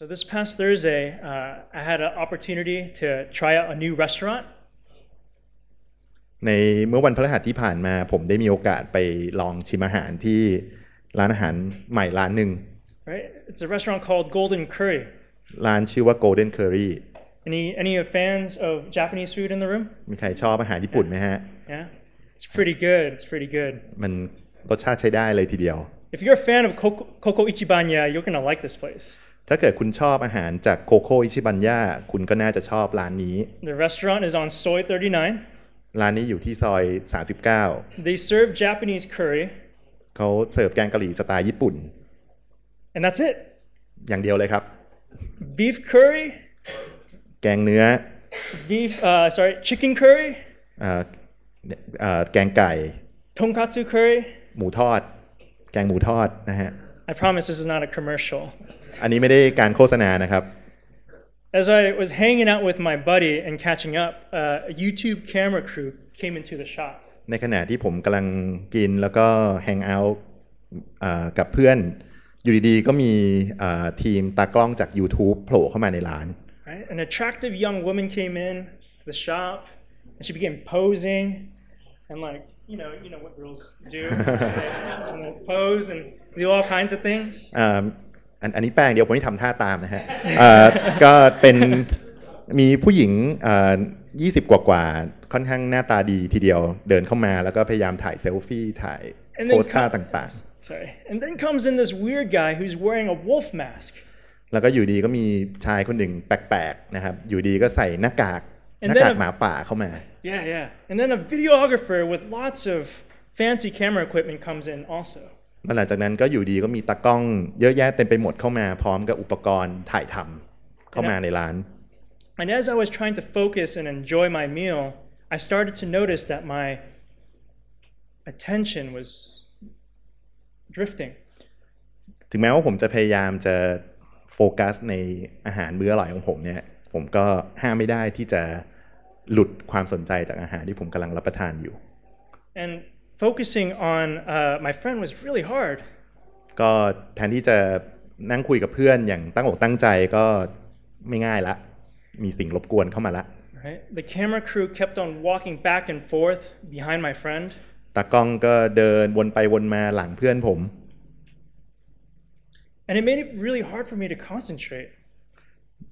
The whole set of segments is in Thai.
So this past Thursday, uh, I had an opportunity to try out a new restaurant. ในเมื่อวันพฤหัสที่ผ่านมา ผมได้มีโอกาสไปลองชิมอาหารที่ร้านอาหารใหม่ร้านหนึ่ง Right? It's a restaurant called Golden Curry. ร้านชื่อว่า Golden Curry. Any any fans of Japanese food in the room? มีใครชอบอาหารญี่ปุ่นไหมฮะ Yeah. It's pretty good. It's pretty good. มันรสชาติใช้ได้เลยทีเดียว If you're a fan of Coco Ichibanya, you're gonna like this place. ถ้าเกิดคุณชอบอาหารจากโคโคอิชิบันย่าคุณก็น่าจะชอบร้านนี้ The restaurant is on Soy 39ร้านนี้อยู่ที่ซอย 39 They serve Japanese curry เขาเสิร์ฟแกงกะหรี่สไตล์ญี่ปุ่น And that's it อย่างเดียวเลยครับ Beef curry แกงเนื้อ Beef uh, sorry chicken curry แกงไก่ Tonkatsu curry หมูทอด แกงหมูทอดนะฮะ I promise this is not a commercial อันนี้ไม่ได้การโฆษณานะครับ As I was hanging out with my buddy and catching up, uh, a YouTube camera crew came into the shop. ในขณะที่ผมกำลังกินแล้วก็ hang out กับเพื่อนอยู่ดีๆก็มีทีมตากล้องจาก YouTube โผล่เข้ามาในร้าน right? An attractive young woman came in to the shop and she began posing and like, you know, you know what girls do. and pose and do all kinds of things. อันนี้แป้งเดียวผมไม่ทำท่าตามนะฮะก็เป็นมีผู้หญิง20 กว่ากว่าค่อนข้างหน้าตาดีทีเดียวเดินเข้ามาแล้วก็พยายามถ่ายเซลฟี่ถ่ายโพสท่าต่างๆ sorry and then comes in this weird guy who's wearing a wolf mask แล้วก็อยู่ดีก็มีชายคนหนึ่งแปลกๆนะครับอยู่ดีก็ใส่หน้ากากหน้ากากหมาป่าเข้ามา yeah yeah and then a videographer with lots of fancy camera equipment comes in also แล้วหลังจากนั้นก็อยู่ดีก็มีตากล้องเยอะแยะเต็มไปหมดเข้ามา พร้อมกับอุปกรณ์ถ่ายทำเข้ามาในร้าน And as I was trying to focus and enjoy my meal, I started to notice that my attention was drifting. ถึงแม้ว่าผมจะพยายามจะโฟกัสในอาหารมื้ออร่อยของผมเนี่ยผมก็ห้ามไม่ได้ที่จะหลุดความสนใจจากอาหารที่ผมกำลังรับประทานอยู่ And focusing on uh, my friend was really hard ก็แทนที่จะนั่งคุยกับเพื่อนอย่างตั้งอกตั้งใจก็ไม่ง่ายละมีสิ่งรบกวนเข้ามาละ right the camera crew kept on walking back and forth behind my friend ตากล้องก็เดินวนไปวนมาหลังเพื่อนผม and it made it really hard for me to concentrate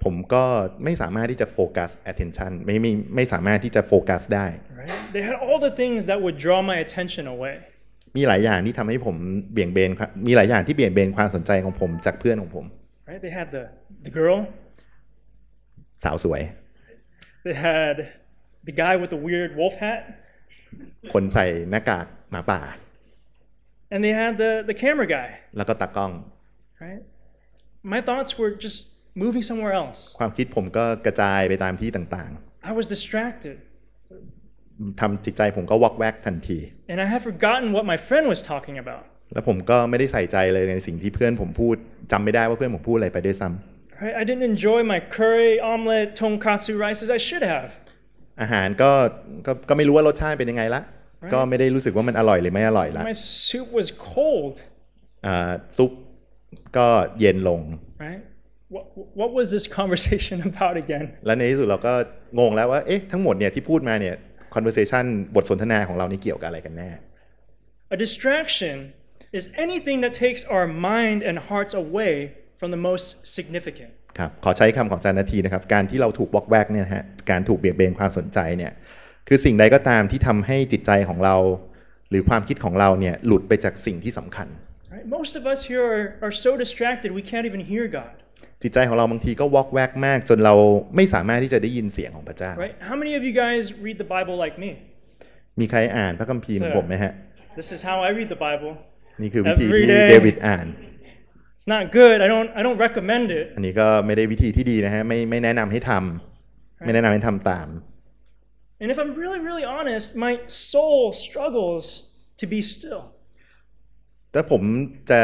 ผมก็ไม่สามารถที่จะโฟกัส attention ไม่ไม่ไม่สามารถที่จะโฟกัสได้ They had all the things that would draw my attention away มีหลายอย่างที่ทำให้ผมเบี่ยงเบนมีหลายอย่างที่เบี่ยงเบนความสนใจของผมจากเพื่อนของผม Right They had the the girl สาวสวย They had the guy with the weird wolf hat คนใส่หน้ากากหมาป่า And they had the the camera guy แล้วก็ตากล้อง Right My thoughts were just moving somewhere else ความคิดผมก็กระจายไปตามที่ต่างๆ I was distracted ทำจิตใจผมก็วอกแวกทันที and I had forgotten what my friend was talking about แล้วผมก็ไม่ได้ใส่ใจเลยในสิ่งที่เพื่อนผมพูดจำไม่ได้ว่าเพื่อนผมพูดอะไรไปด้วยซ้ำ right I didn't enjoy my curry omelet tonkatsu rice as I should have อาหารก็ ก็ก็ไม่รู้ว่ารสชาติเป็นยังไงละ ก็ไม่ได้รู้สึกว่ามันอร่อยหรือไม่อร่อยละ My soup was cold อ่าซุปก็เย็นลง Right What, w a s this conversation about again และในที่สุดเราก็งงแล้วว่าเอ๊ะทั้งหมดเนี่ยที่พูดมาเนี่ย conversation บทสนทนาของเรานี่เกี่ยวกับอะไรกันแน่ A distraction is anything that takes our mind and hearts away from the most significant ครับขอใช้คำของจานาทีนะครับการที่เราถูกบล็อกแวกเนี่ยฮะการถูกเบียดเบนความสนใจเนี่ยคือสิ่งใดก็ตามที่ทำให้จิตใจของเรา หรือความคิดของเราเนี่ยหลุดไปจากสิ่งที่สำคัญ Most of us here are, are so distracted we can't even hear God จิตใจของเราบางทีก็วอกแวกมากจนเราไม่สามารถที่จะได้ยินเสียงของพระเจ้า Right? How many of you guys read the Bible like me? มีใครอ่านพระคัมภีร์เหอนผมไหมฮะ This is how I read the Bible. นี่คือวิธีที่เดวิดอ่าน It's not good. I don't I don't recommend it. อันนี้ก็ไม่ได้วิธีที่ดีนะฮะไม่ไม่แนะนำให้ทำ right. ไม่แนะนำให้ทำตาม And if I'm really really honest, my soul struggles to be still. แต่ผมจะ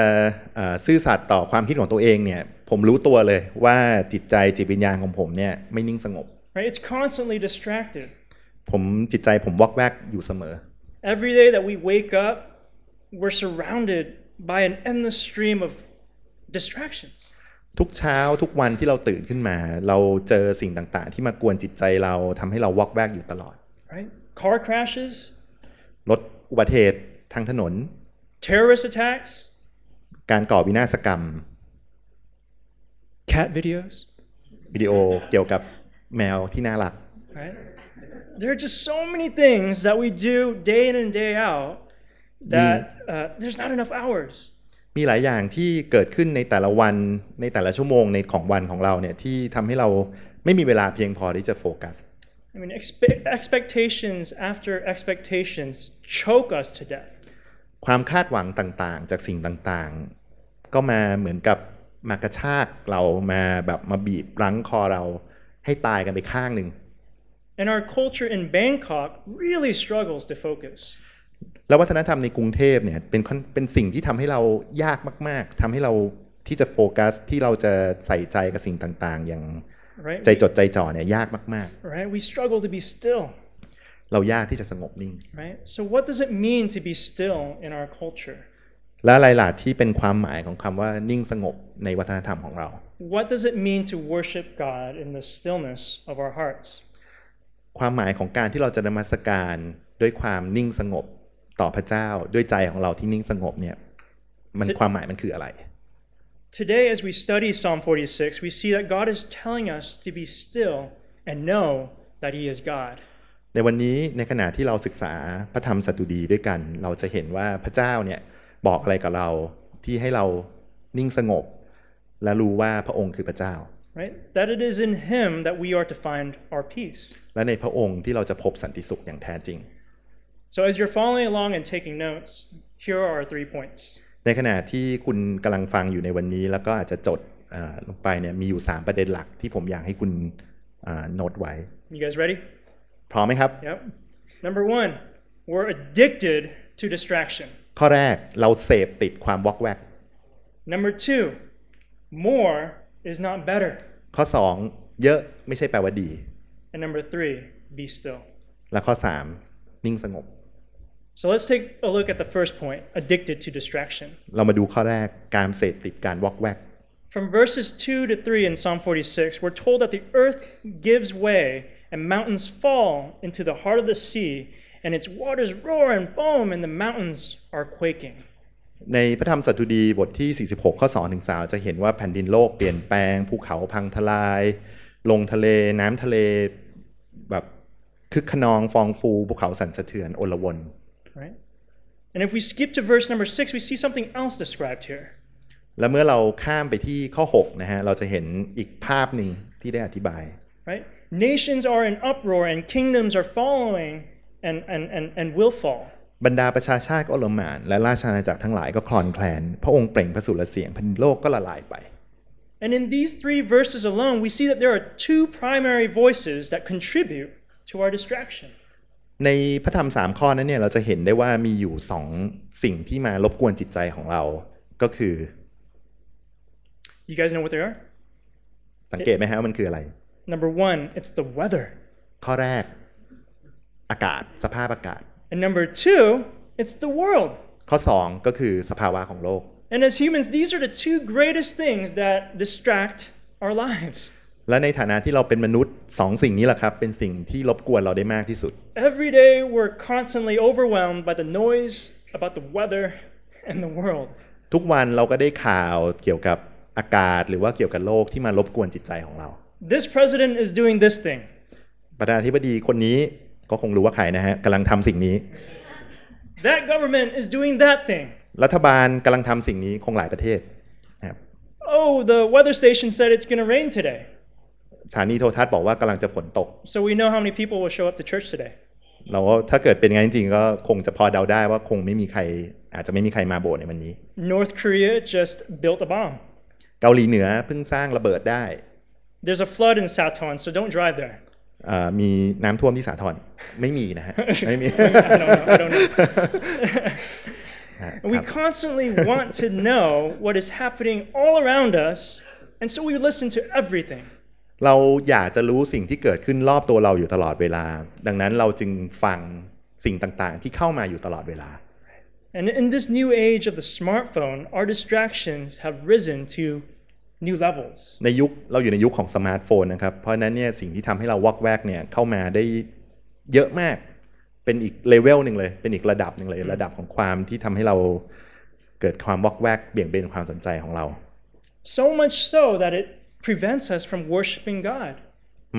ซื่อสัตย์ต่อความคิดของตัวเองเนี่ยผมรู้ตัวเลยว่าจิตใจจิตวิญญาณของผมเนี่ยไม่นิ่งสงบ right it's constantly distracted ผมจิตใจผมวอกแวกอยู่เสมอ every day that we wake up we're surrounded by an endless stream of distractions ทุกเช้าทุกวันที่เราตื่นขึ้นมา เราเจอสิ่งต่างๆที่มากวนจิตใจเราทำให้เราวอกแวกอยู่ตลอด right car crashes รถอุบัติเหตุทางถนน terrorist attacks การก่อวินาศกรรม cat videos วิดีโอเกี่ยวกับแมวที่น่ารัก t h e r e are just so many things that we do day in and day out that uh, there's not enough hours มีหลายอย่างที่เกิดขึ้นในแต่ละวันในแต่ละชั่วโมงในของวันของเราเนี่ยที่ทำให้เราไม่มีเวลาเพียงพอที่จะโฟกัส I mean expectations after expectations choke us to death ความคาดหวังต่างๆ จากสิ่งต่างๆ ก็มาเหมือนกับมากระชากเรามาแบบมาบีบรั้งคอเราให้ตายกันไปข้างหนึ่ง And our culture in Bangkok really struggles to focus. แล้ววัฒนธรรมในกรุงเทพเนี่ยเป็นเป็นสิ่งที่ทำให้เรายากมาก ๆทำให้เราที่จะโฟกัสที่เราจะใส่ใจกับสิ่งต่างๆ อย่างใจจดใจจ่อเนี่ยยากมากๆ Right we struggle to be still เรายากที่จะสงบนิ่ง Right so what does it mean to be still in our culture และอะไรล่ะที่เป็นความหมายของคำว่านิ่งสงบในวัฒนธรรมของเรา What does it mean to worship God in the stillness of our hearts ความหมายของการที่เราจะนมัสการด้วยความนิ่งสงบต่อพระเจ้าด้วยใจของเราที่นิ่งสงบเนี่ย มันความหมายมันคืออะไร Today as we study Psalm 46 we see that God is telling us to be still and know that he is God ในวันนี้ในขณะที่เราศึกษาพระธรรมสดุดีด้วยกัน เราจะเห็นว่าพระเจ้าเนี่ยบอกอะไรกับเราที่ให้เรานิ่งสงบ และรู้ว่าพระองค์คือพระเจ้า right that it is in him that we are to find our peace และในพระองค์ที่เราจะพบสันติสุขอย่างแท้จริง so as you're following along and taking notes here are three points ในขณะที่คุณกำลังฟังอยู่ในวันนี้แล้วก็อาจจะจดลงไปเนี่ยมีอยู่ 3 ประเด็นหลักที่ผมอยากให้คุณโน้ตไว้ you guys ready พร้อมไหมครับ yep number one we're addicted to distraction ข้อแรกเราเสพติดความวอกแวก number two more is not better ข้อสองเยอะไม่ใช่แปลว่าดี and number three be still และข้อสามนิ่งสงบ so let's take a look at the first point addicted to distraction เรามาดูข้อแรกการเสพติดการวอกแวก From verses 2 to 3 in Psalm 46, we're told that the earth gives way and mountains fall into the heart of the sea and its waters roar and foam, and the mountains are quaking. ในพระธรรมสดุดีบทที่46 2ถง 3จะเหนวาแผนดนโลกเปลยนแปลง right? And if we skip to verse number 6 we see something else described here และเมื่อเราข้ามไปที่ข้อ6 right? Nations are in uproar and kingdoms are following and and and and will fall บรรดาประชาชาติก็ละมาน และราชอาณาจักรทั้งหลายก็คลอนแคลน พระองค์เปล่งพระสุรเสียงแผ่นโลกก็ละลายไป And in these three verses alone, we see that there are two primary voices that contribute to our distraction. ในพระธรรมสามข้อนั้นเนี่ยเราจะเห็นได้ว่ามีอยู่สองสิ่งที่มารบกวนจิตใจของเรา ก็คือ You guys know what they are? สังเกตไหมฮะว่ามันคืออะไร Number one, it's the weather. ข้อแรกอากาศสภาพอากาศ and number two it's the world ข้อ 2 ก็คือสภาวะของโลก and as humans these are the two greatest things that distract our lives และในฐานะที่เราเป็นมนุษย์สองสิ่งนี้แหละครับ เป็นสิ่งที่รบกวนเราได้มากที่สุด every day we're constantly overwhelmed by the noise about the weather and the world ทุกวันเราก็ได้ข่าวเกี่ยวกับอากาศ หรือว่าเกี่ยวกับโลกที่มารบกวนจิตใจของเรา this president is doing this thing ประธานาธิบดีคนนี้ก็คงรู้ว่าใครนะฮะกำลังทำสิ่งนี้ That government is doing that thing รัฐบาลกำลังทำสิ่งนี้คงหลายประเทศครับ Oh the weather station said it's going to rain today สถานีโทรทัศน์บอกว่ากำลังจะฝนตก So we know how many people will show up to church today เราถ้าเกิดเป็นงั้นจริงๆก็คงจะพอเดาได้ว่าคงไม่มีใคร อาจจะไม่มีใครมาโบสถ์ในวันนี้ North Korea just built a bomb เกาหลีเหนือเพิ่งสร้างระเบิดได้ There's a flood in Saton so don't drive there มีน้ำท่วมที่สาทรไม่มีนะฮะไม่มี We constantly want to know what is happening all around us and so we listen to everything เราอยากจะรู้สิ่งที่เกิดขึ้นรอบตัวเราอยู่ตลอดเวลา ดังนั้นเราจึงฟังสิ่งต่างๆ ที่เข้ามาอยู่ตลอดเวลา And in this new age of the smartphone, our distractions have risen to new levels ในยุคเราอยู่ในยุคของสมาร์ทโฟนนะครับ เพราะนั้นเนี่ยสิ่งที่ทำให้เราวอกแวกเนี่ยเข้ามาได้เยอะมาก เป็นอีกเลเวลหนึ่งเลย เป็นอีกระดับหนึ่งเลยระดับของความที่ทำให้เราเกิดความวอกแวกเบี่ยงเบนความสนใจของเรา so much so that it prevents us from worshiping God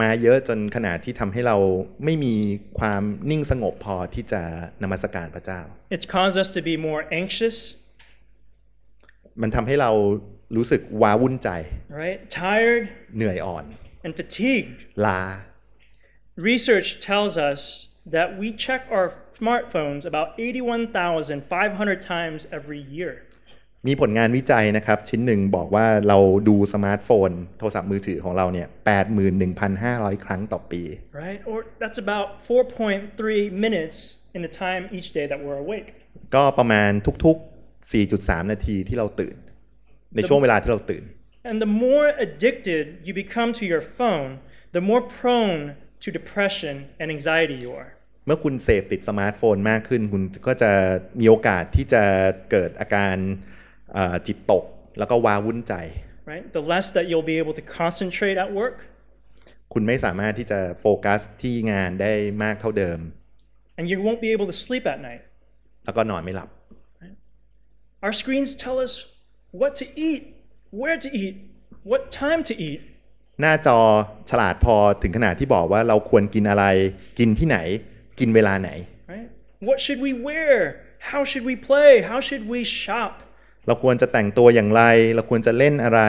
มาเยอะจนขนาดที่ทำให้เราไม่มีความนิ่งสงบพอที่จะนมัสการพระเจ้า It's caused us to be more anxious มันทำให้เรารู้สึกว้าวุ่นใจ right tired เหนื่อยอ่อน and fatigued ลา research tells us that we check our smartphones about 81,500 times every year มีผลงานวิจัยนะครับ ชิ้นหนึ่งบอกว่าเราดูสมาร์ทโฟน โทรศัพท์มือถือของเราเนี่ย 81,500 ครั้งต่อปี right or that's about 4.3 minutes in the time each day that we're awake ก็ประมาณทุกๆ 4.3 นาทีที่เราตื่นในช่วงเวลาที่เราตื่น and the more addicted you become to your phone the more prone to depression and anxiety you are เมื่อคุณเสพติดสมาร์ทโฟนมากขึ้นคุณก็จะมีโอกาสที่จะเกิดอาการจิตตกแล้วก็วาวุ่นใจ right the less that you'll be able to concentrate at work คุณไม่สามารถที่จะโฟกัสที่งานได้มากเท่าเดิม and you won't be able to sleep at night แล้วก็นอนไม่หลับ our screens tell us what to eat where to eat what time to eat หน้าจอฉลาดพอถึงขนาดที่บอกว่า เราควรกินอะไรกินที่ไหน กินเวลาไหน right? what should we wear how should we play how should we shop เราควรจะแต่งตัวอย่างไร เราควรจะเล่นอะไร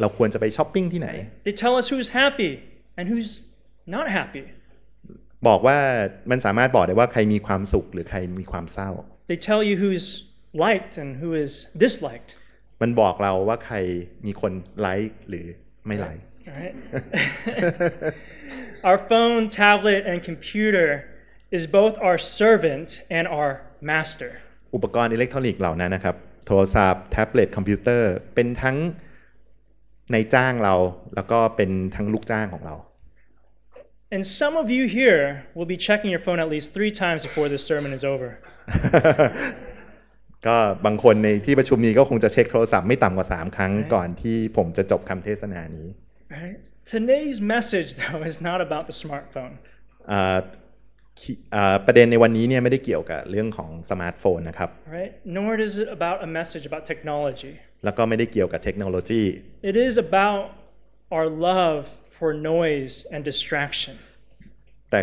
เราควรจะไปช้อปปิ้งที่ไหน they tell us who's happy and who's not happy บอกว่ามันสามารถบอกได้ว่าใครมีความสุขหรือใครมีความเศร้า they tell you who's liked and who is disliked มันบอกเราว่าใครมีคนไลค์หรือไม่ไลค์ right? our phone, tablet, and computer is both our servant and our master. อุปกรณ์อิเล็กทรอนิกส์เหล่านั้นนะครับ โทรศัพท์แท็บเล็ตคอมพิวเตอร์ เป็นทั้งในจ้างเราแล้วก็เป็นทั้งลูกจ้างของเรา And some of you here will be checking your phone at least three times before this sermon is over. ก็บางคนในที่ประชุมนี้ก็คงจะเช็คโทรศัพท์ไม่ต่ำกว่า 3 ครั้งก่อนที่ผมจะจบคำเทศนานี้ Today's message though is not about the smartphone ประเด็นในวันนี้เนี่ยไม่ได้เกี่ยวกับเรื่องของสมาร์ทโฟนนะครับ Right nor is it about a message about technology แล้วก็ไม่ได้เกี่ยวกับเทคโนโลยี It is about our love for noise and distraction แต่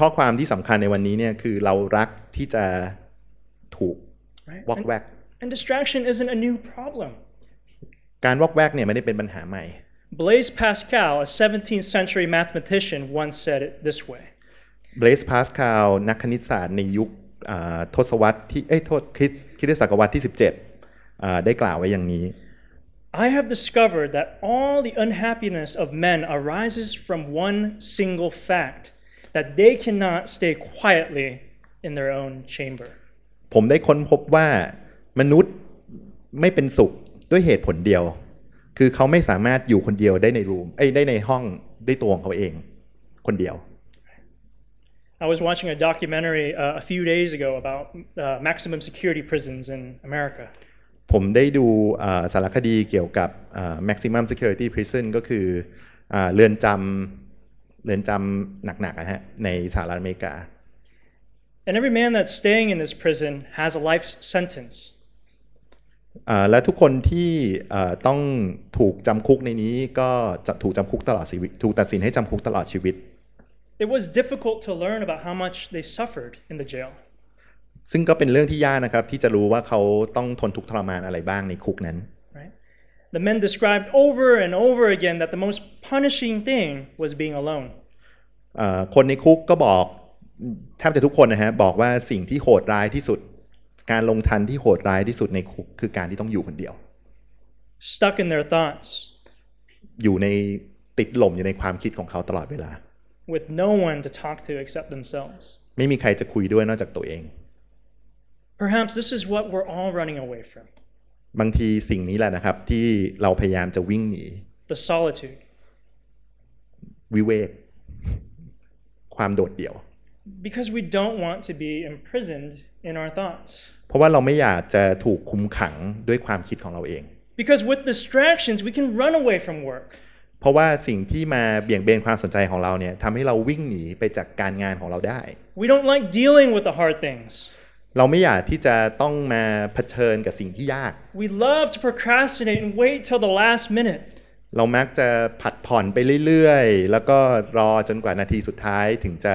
ข้อความที่สำคัญในวันนี้เนี่ยคือเรารักที่จะ right? วอกแวก And distraction isn't a new problem. การวอกแวกเนี่ยไม่ได้เป็นปัญหาใหม่ Blaise Pascal, a 17th century mathematician, once said it this way. Blaise Pascal นักคณิตศาสตร์ในยุคทศวรรษที่เอ้ยโทษคริสคริสตศักราชที่17 I have discovered that all the unhappiness of men arises from one single fact that they cannot stay quietly in their own chamber. ผมได้ค้นพบว่ามนุษย์ไม่เป็นสุขด้วยเหตุผลเดียว คือเขาไม่สามารถอยู่คนเดียวได้ในรูมไอ้ได้ในห้องได้ตัวของเขาเอง คนเดียว I was watching a documentary uh, a few days ago about uh, maximum security prisons in America. ผมได้ดูสารคดีเกี่ยวกับ maximum security prison ก็คือเรือนจำเรือนจำหนักๆนะฮะในสหรัฐอเมริกา And every man that's staying in this prison has a life sentence. และทุกคนที่ต้องถูกจำคุกในนี้ก็จะถูกจำคุกตลอดชีวิตถูกตัดสินให้จำคุกตลอดชีวิต It was difficult to learn about how much they suffered in the jail. ซึ่งก็เป็นเรื่องที่ยากนะครับที่จะรู้ว่าเขาต้องทนทุกข์ทรมานอะไรบ้างในคุกนั้น Right? The men described over and over again that the most punishing thing was being alone. คนในคุกก็บอกแทบจะทุกคนนะฮะบอกว่าสิ่งที่โหดร้ายที่สุด การลงทันที่โหดร้ายที่สุดในคุกคือการที่ต้องอยู่คนเดียว stuck in their thoughts อยู่ในติดหล่มอยู่ในความคิดของเขาตลอดเวลา with no one to talk to except themselves ไม่มีใครจะคุยด้วยนอกจากตัวเอง perhaps this is what we're all running away from บางทีสิ่งนี้แหละนะครับ ที่เราพยายามจะวิ่งหนี the solitude วิเวกความโดดเดี่ยว because we don't want to be imprisoned in our thoughts เพราะว่าเราไม่อยากจะถูกคุมขังด้วยความคิดของเราเอง because with distractions we can run away from work เพราะว่าสิ่งที่มาเบี่ยงเบนความสนใจของเราเนี่ยทำให้เราวิ่งหนีไปจากการงานของเราได้ we don't like dealing with the hard things เราไม่อยากที่จะต้องมาเผชิญกับสิ่งที่ยาก we love to procrastinate and wait till the last minute เรามักจะผัดผ่อนไปเรื่อย ๆ แล้วก็รอจนกว่านาทีสุดท้ายถึงจะ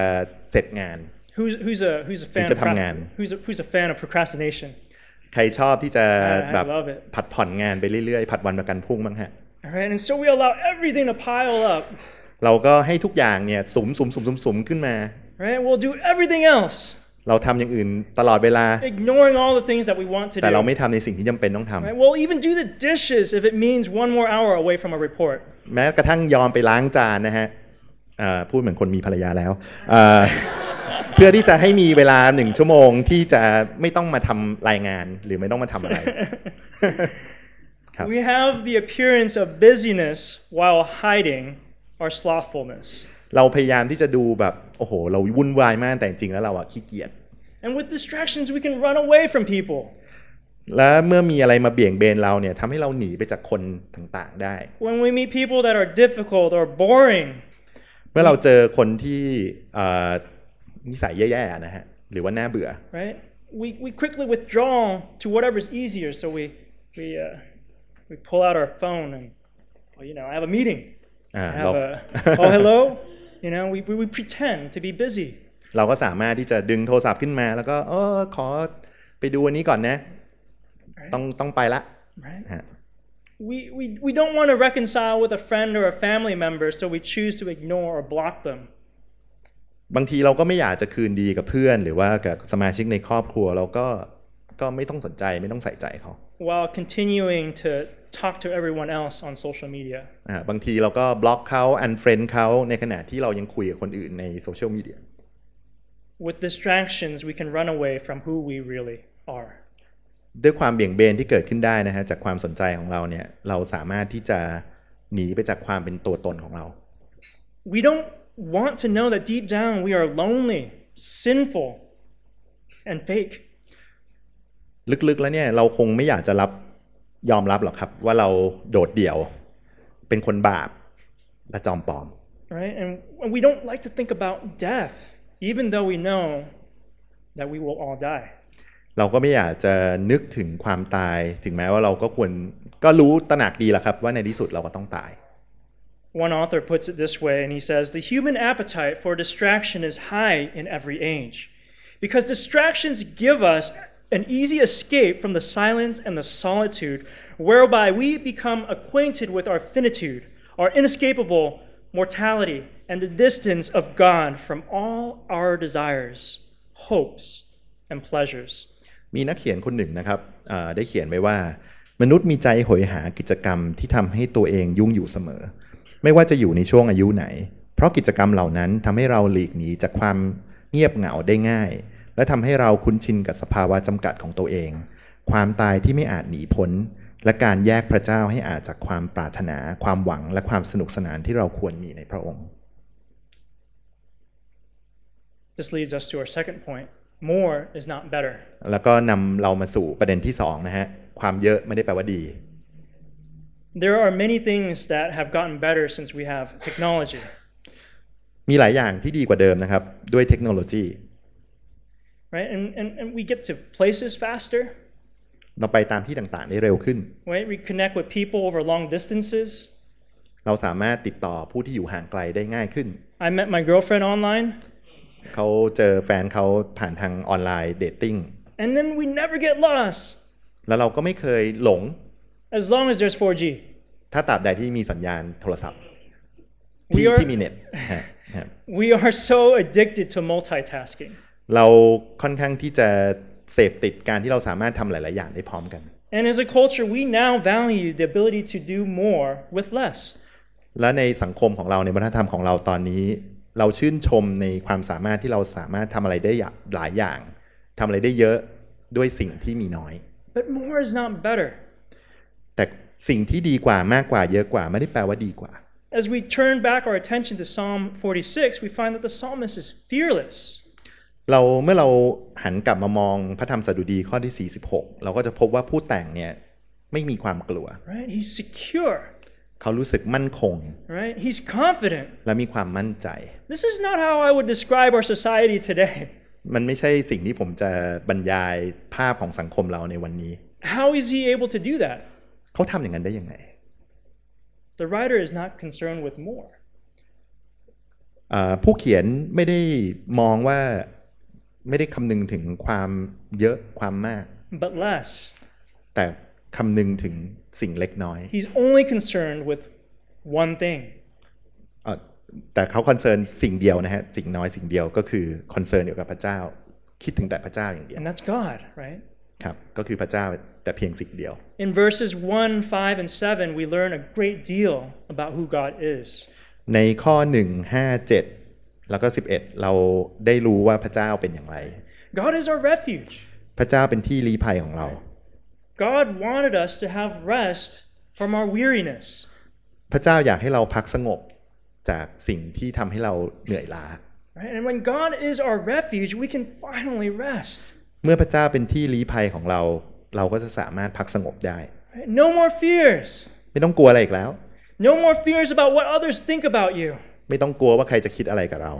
เสร็จงาน Who's who's a who's a fan จะทำงาน Who's a, who's a fan of procrastination ใครชอบที่จะแบบผัดผ่อนงานไปเรื่อยๆ ผัดวันประกันพรุ่งบ้างฮะ Alright and so we allow everything to pile up เราก็ให้ทุกอย่างเนี่ยสุมสุมสุมสุมสุมขึ้นมา Right we'll do everything else เราทำอย่างอื่นตลอดเวลา ignoring all the things that we want to แต่เราไม่ทำในสิ่งที่จำเป็นต้องทำ right? we'll even do the dishes if it means one more hour away from a report แม้กระทั่งยอมไปล้างจานนะฮะพูดเหมือนคนมีภรรยาแล้ว เพื่อที่จะให้มีเวลาหนึ่งชั่วโมงที่จะไม่ต้องมาทำรายงานหรือไม่ต้องมาทำอะไร we have the appearance of busyness while hiding our slothfulness เราพยายามที่จะดูแบบโอ้โหเราวุ่นวายมากแต่จริงแล้วเราอะขี้เกียจ And with distractions we can run away from people และเมื่อมีอะไรมาเบี่ยงเบนเราเนี่ยทำให้เราหนีไปจากคนต่างๆได้ When we meet people that are difficult or boring เมื่อเราเจอคนที่นิสัยแย่ๆนะฮะหรือว่าน่าเบื่อ Right we we quickly withdraw to whatever's i easier so we we uh, we pull out our phone and well, you know I have a meeting I have a oh hello You know, we, we, pretend to be busy. เราก็สามารถที่จะดึงโทรศัพท์ขึ้นมาแล้วก็ เออ ขอไปดูวันนี้ก่อนนะ ต้องต้องไปละ right? We, we, we don't want to reconcile with a friend or a family member, so we choose to ignore or block them. บางทีเราก็ไม่อยากจะคืนดีกับเพื่อน หรือว่ากับสมาชิกในครอบครัวเราก็ก็ไม่ต้องสนใจไม่ต้องใส่ใจเขา while continuing to talk to everyone else on social media อ่าบางทีเราก็บล็อกเขา unfriend เขาในขณะที่เรายังคุยกับคนอื่นในโซเชียลมีเดีย with distractions we can run away from who we really are ด้วยความเบี่ยงเบนที่เกิดขึ้นได้นะฮะจากความสนใจของเราเนี่ยเราสามารถที่จะหนีไปจากความเป็นตัวตนของเรา we don't want to know that deep down we are lonely sinful and fake ลึกๆแล้วเนี่ยเราคงไม่อยากจะรับยอมรับหรอกครับว่าเราโดดเดี่ยว เป็นคนบาปและจอมปลอม right and we don't like to think about death even though we know that we will all die เราก็ไม่อยากจะนึกถึงความตาย ถึงแม้ว่าเราก็ควรก็รู้ตระหนักดีแล้วครับว่าในที่สุดเราก็ต้องตาย One author puts it this way, and he says The human appetite for distraction is high in every age because distractions give us an easy escape from the silence and the solitude whereby we become acquainted with our finitude, our inescapable mortality, and the distance of God from all our desires, hopes, and pleasures. มีนักเขียนคนหนึ่งนะครับได้เขียนไว้ว่ามนุษย์มีใจหอยหากิจกรรมที่ทำให้ตัวเองยุ่งอยู่เสมอไม่ว่าจะอยู่ในช่วงอายุไหนเพราะกิจกรรมเหล่านั้นทำให้เราหลีกหนีจากความเงียบเหงาได้ง่ายและทำให้เราคุ้นชินกับสภาวะจำกัดของตัวเอง ความตายที่ไม่อาจหนีพ้นและการแยกพระเจ้าให้อาจจากความปรารถนา ความหวังและความสนุกสนานที่เราควรมีในพระองค์ This leads us to our second point more is not better แล้วก็นำเรามาสู่ประเด็นที่สองนะฮะความเยอะไม่ได้แปลว่าดี There are many things that have gotten better since we have technology มีหลายอย่างที่ดีกว่าเดิมนะครับด้วยเทคโนโลยี right? And, and, and we get to places faster. เราไปตามที่ต่างๆได้เร็วขึ้น Right? We connect with people over long distances. เราสามารถติดต่อผู้ที่อยู่ห่างไกลได้ง่ายขึ้น I met my girlfriend online. เขาเจอแฟนเขาผ่านทางออนไลน์เดทติ้ง And then we never get lost. แล้วเราก็ไม่เคยหลง As long as there's 4G. We are so addicted to multitasking. เราค่อนข้างที่จะเสพติดการที่เราสามารถทำหลาย ๆ อย่างได้พร้อมกัน And as a culture we now value the ability to do more with less และในสังคมของเราในวัฒนธรรมของเราตอนนี้ เราชื่นชมในความสามารถที่เราสามารถทำอะไรได้หลายอย่างทำอะไรได้เยอะด้วยสิ่งที่มีน้อย But more is not better แต่สิ่งที่ดีกว่ามากกว่าเยอะกว่า ไม่ได้แปลว่าดีกว่า As we turn back our attention to Psalm 46 we find that the psalmist is fearless เราเมื่อเราหันกลับมามองพระธรรมสดุดีข้อที่ 46 เราก็จะพบว่าผู้แต่งเนี่ยไม่มีความกลัว right he's secure เขารู้สึกมั่นคง right he's confident และมีความมั่นใจ this is not how I would describe our society today มันไม่ใช่สิ่งที่ผมจะบรรยายภาพของสังคมเราในวันนี้ how is he able to do that เขาทำอย่างนั้นได้ยังไง the writer is not concerned with more ผู้เขียนไม่ได้มองว่าไม่ได้คำนึงถึงความเยอะความมาก but less แต่คำนึงถึงสิ่งเล็กน้อย he's only concerned with one thing แต่เขาคอนเซิร์นสิ่งเดียวนะฮะสิ่งน้อยสิ่งเดียวก็คือคอนเซิร์นเกี่ยวกับพระเจ้าคิดถึงแต่พระเจ้าอย่างเดียว and that's God right ครับก็คือพระเจ้าแต่เพียงสิ่งเดียว in verses 1 5 and 7 we learn a great deal about who God is ในข้อ 1 5 7แล้วก็11 เราได้รู้ว่าพระเจ้าเป็นอย่างไร God is our refuge พระเจ้าเป็นที่รี้ภัยของเรา God wanted us to have rest from our weariness พระเจ้าอยากให้เราพักสงบจากสิ่งที่ทำให้เราเหนื่อยล้า and when God is our refuge we can finally rest เมื่อพระเจ้าเป็นที่รี้ภัยของเรา เราก็จะสามารถพักสงบได้ No more fears ไม่ต้องกลัวอะไรอีกแล้ว No more fears about what others think about you ไม่ต้องกลัวว่าใครจะคิดอะไรกับเรา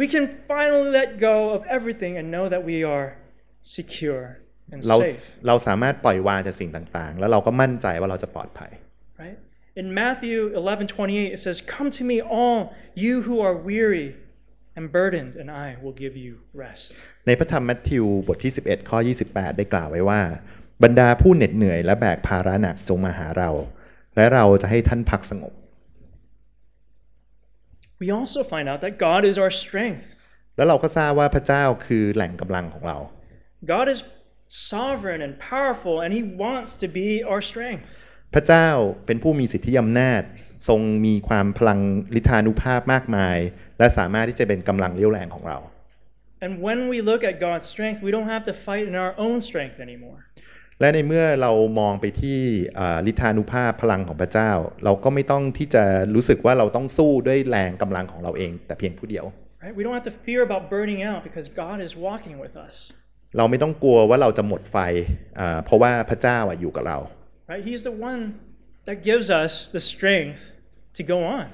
we can finally let go of everything and know that we are secure and safe เราเราสามารถปล่อยวางจากสิ่งต่างๆ แล้วเราก็มั่นใจว่าเราจะปลอดภัย right in Matthew 11:28 it says come to me all you who are weary and burdened and I will give you rest ในพระธรรมมัทธิวบทที่ 11 ข้อ 28 ได้กล่าวไว้ว่าบรรดาผู้เหน็ดเหนื่อยและแบกภาระหนักจงมาหาเรา และเราจะให้ท่านพักสงบ we also find out that God is our strength. แล้วเราก็ทราบว่าพระเจ้าคือแหล่งกำลังของเรา God is sovereign and powerful and he wants to be our strength. พระเจ้าเป็นผู้มีสิทธิอำนาจ And when we look at God's strength, we don't have to fight in our own strength anymore. และในเมื่อเรามองไปที่ลิทานุภาพพลังของพระเจ้า เราก็ไม่ต้องที่จะรู้สึกว่าเราต้องสู้ด้วยแรงกำลังของเราเองแต่เพียงผู้เดียว right? We don't have to fear about burning out because God is walking with us เราไม่ต้องกลัวว่าเราจะหมดไฟ เพราะว่าพระเจ้าอยู่กับเรา right? He's the one that gives us the strength to go on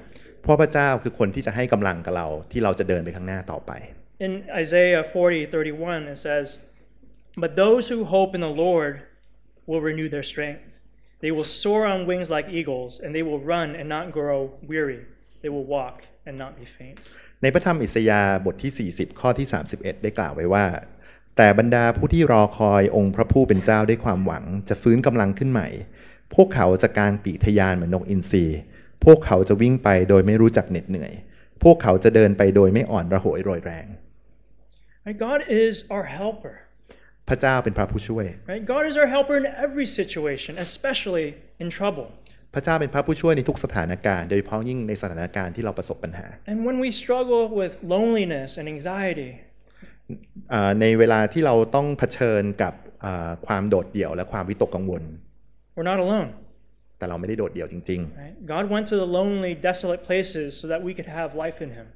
เพราะพระเจ้าคือคนที่จะให้กำลังกับเราที่เราจะเดินไปข้างหน้าต่อไป In Isaiah 40:31 it says but those who hope in the Lord will renew their strength. They will soar on wings like eagles, and they will run and not grow weary. They will walk and not be faint. ในพระธรรมอิสยาห์บทที่ 40 ข้อที่ 31 ได้กล่าวไว้ว่า แต่บรรดาผู้ที่รอคอยองค์พระผู้เป็นเจ้าด้วยความหวังจะฟื้นกำลังขึ้นใหม่ พวกเขาจะกางปีทยานเหมือนนกอินทรีพวกเขาจะวิ่งไปโดยไม่รู้จักเหน็ดเหนื่อย พวกเขาจะเดินไปโดยไม่อ่อนระหวยรอยแรง God is our helper พระเจ้าเป็นพระผู้ช่วย Right? God is our helper in every situation, especially in trouble. พระเจ้าเป็นพระผู้ช่วยในทุกสถานการณ์โดยเฉพาะยิ่งในสถานการณ์ที่เราประสบปัญหา And when we struggle with loneliness and anxiety, อ่ในเวลาที่เราต้องเผชิญกับอ่ความโดดเดี่ยวและความวิตกกังวล we're not alone. แต่เราไม่ได้โดดเดี่ยวจริง Right? God went to the lonely, desolate places so that we could have life in Him.